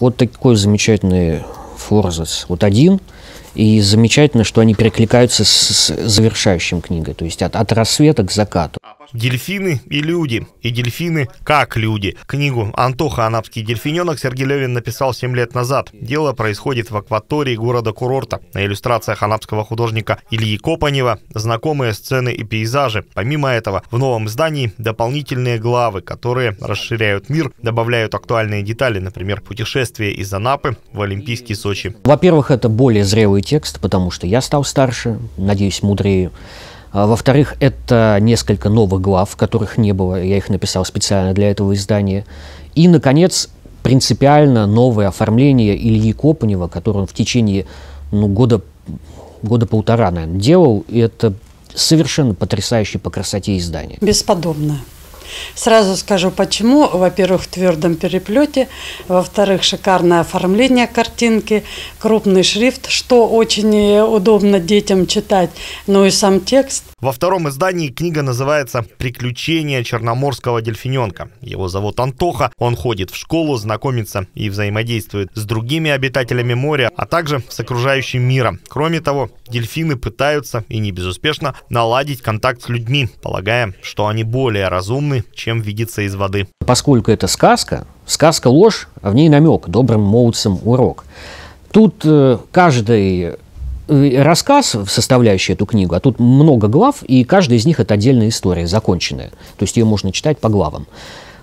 Вот такой замечательный форзац. Вот один. И замечательно, что они перекликаются с, с завершающим книгой, то есть от, от рассвета к закату. «Дельфины и люди, и дельфины как люди». Книгу «Антоха. Анапский дельфиненок» Сергей Левин написал 7 лет назад. Дело происходит в акватории города-курорта. На иллюстрациях анапского художника Ильи Копанева знакомые сцены и пейзажи. Помимо этого, в новом здании дополнительные главы, которые расширяют мир, добавляют актуальные детали, например, путешествие из Анапы в Олимпийский Сочи. Во-первых, это более зрелый текст, потому что я стал старше, надеюсь, мудрее. А, во-вторых, это несколько новых глав, которых не было. Я их написал специально для этого издания. И, наконец, принципиально новое оформление Ильи Копанева, которое он в течение ну, года, года полтора, наверное, делал. И это совершенно потрясающее по красоте издание. Бесподобно. Сразу скажу почему. Во-первых, в твердом переплете. Во-вторых, шикарное оформление картинки, крупный шрифт, что очень э, удобно детям читать. Ну и сам текст. Во втором издании книга называется «Приключения черноморского дельфиненка». Его зовут Антоха, он ходит в школу, знакомится и взаимодействует с другими обитателями моря, а также с окружающим миром. Кроме того, дельфины пытаются, и не безуспешно, наладить контакт с людьми, полагая, что они более разумны чем видится из воды. Поскольку это сказка, сказка ложь, а в ней намек, добрым моутсом урок. Тут э, каждый э, рассказ, составляющий эту книгу, а тут много глав, и каждая из них это отдельная история, законченная. То есть ее можно читать по главам.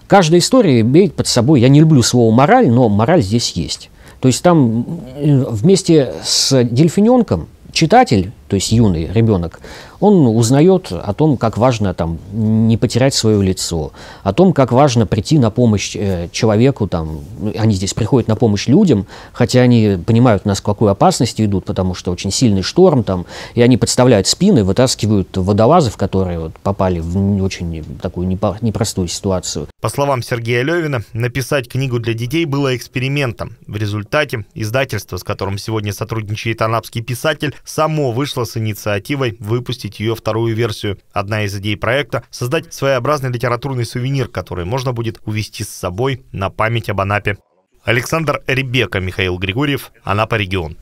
Каждая история имеет под собой, я не люблю слово мораль, но мораль здесь есть. То есть там э, вместе с дельфиненком читатель то есть юный ребенок, он узнает о том, как важно там, не потерять свое лицо, о том, как важно прийти на помощь э, человеку, там, ну, они здесь приходят на помощь людям, хотя они понимают, нас к какой опасности идут, потому что очень сильный шторм, там, и они подставляют спины, вытаскивают водолазов, которые вот, попали в очень такую непростую ситуацию. По словам Сергея Левина, написать книгу для детей было экспериментом. В результате издательство, с которым сегодня сотрудничает анапский писатель, само вышло сотрудничество с инициативой выпустить ее вторую версию. Одна из идей проекта — создать своеобразный литературный сувенир, который можно будет увести с собой на память об Анапе. Александр Ребека, Михаил Григорьев, Анапа регион.